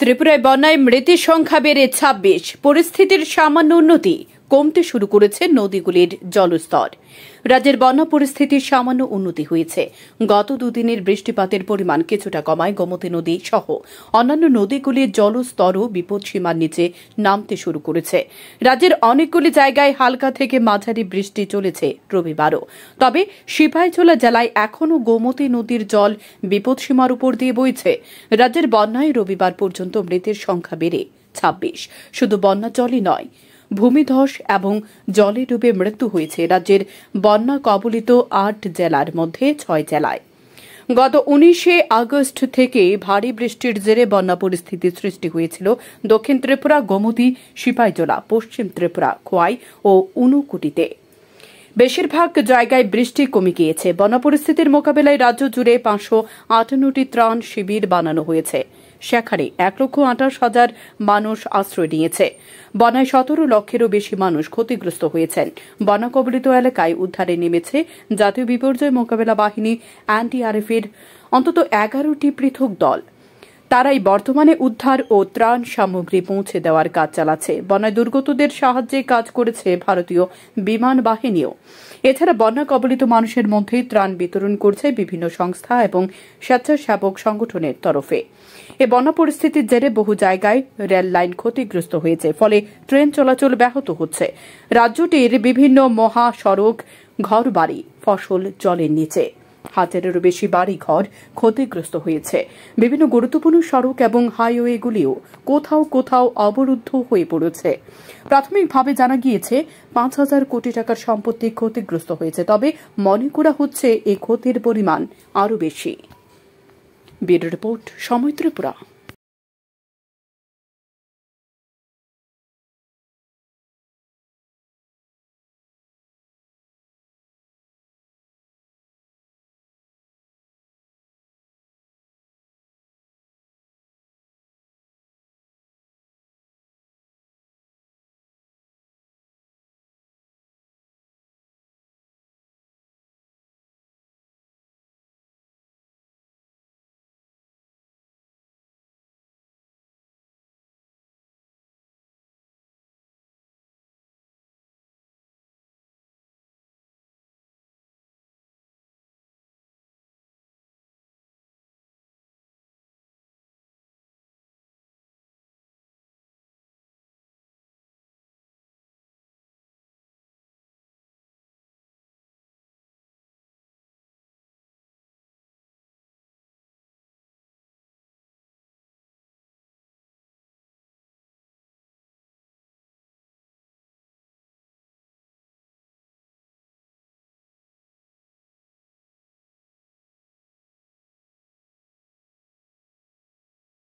ত্রিপুরায় বন্যায় মৃতের সংখ্যা বেড়ে ছাব্বিশ পরিস্থিতির সামান্য উন্নতি কমতে শুরু করেছে নদীগুলির জলস্তর রাজ্যের বন্যা পরিস্থিতির সামান্য উন্নতি হয়েছে গত দুদিনের বৃষ্টিপাতের পরিমাণ কিছুটা কমায় গোমতী নদী সহ অন্যান্য নদীগুলির জলস্তরও বিপদসীমার নিচে নামতে শুরু করেছে রাজ্যের অনেকগুলি জায়গায় হালকা থেকে মাঝারি বৃষ্টি চলেছে রবিবারও তবে সিপাহীজলা জেলায় এখনও গোমতী নদীর জল বিপদসীমার উপর দিয়ে বইছে রাজ্যের বন্যায় রবিবার পর্যন্ত মৃতের সংখ্যা বেড়ে ছাব্বিশ শুধু বন্যা জলই নয় ভূমিধস এবং জলে ডুবে মৃত্যু হয়েছে রাজ্যের বন্যা কবলিত আট জেলার মধ্যে ছয় জেলায় গত উনিশে আগস্ট থেকে ভারী বৃষ্টির জেরে বন্যা পরিস্থিতি সৃষ্টি হয়েছিল দক্ষিণ ত্রিপুরা গোমতি সিপাইজোলা পশ্চিম ত্রিপুরা খোয়াই ও উনুকুটিতে বেশিরভাগ জায়গায় বৃষ্টি কমে গিয়েছে বন্যা পরিস্থিতির মোকাবেলায় রাজ্য জুড়ে পাঁচশো আটান্নটি ত্রাণ শিবির বানানো হয়েছে সেখানে এক লক্ষ আঠাশ হাজার মানুষ আশ্রয় নিয়েছে বনায় সতেরো লক্ষেরও বেশি মানুষ ক্ষতিগ্রস্ত হয়েছেন বনাকবলিত এলাকায় উদ্ধারে নেমেছে জাতীয় বিপর্যয় মোকাবেলা বাহিনী এনডিআরএফ এর অন্তত এগারোটি পৃথক দল তারাই বর্তমানে উদ্ধার ও ত্রাণ সামগ্রী পৌঁছে দেওয়ার কাজ চালাচ্ছে বন্যায় দুর্গতদের সাহায্যে কাজ করেছে ভারতীয় বিমান বাহিনীও এছাড়া বন্যা কবলিত মানুষের মধ্যে ত্রাণ বিতরণ করছে বিভিন্ন সংস্থা এবং স্বেচ্ছাসেবক সংগঠনের তরফে এ বন্যা পরিস্থিতির জেরে বহু জায়গায় রেল লাইন ক্ষতিগ্রস্ত হয়েছে ফলে ট্রেন চলাচল ব্যাহত হচ্ছে রাজ্যটির বিভিন্ন মহাসড়ক ঘরবাড়ি ফসল জলের নিচে হাজারেরও বেশি বাড়িঘর ক্ষতিগ্রস্ত হয়েছে বিভিন্ন গুরুত্বপূর্ণ সড়ক এবং হাইওয়েগুলিও কোথাও কোথাও অবরুদ্ধ হয়ে পড়েছে প্রাথমিকভাবে জানা গিয়েছে পাঁচ হাজার কোটি টাকার সম্পত্তি ক্ষতিগ্রস্ত হয়েছে তবে মনে করা হচ্ছে এ ক্ষতির পরিমাণ আরও বেশি রিপোর্ট সময় ত্রিপুরা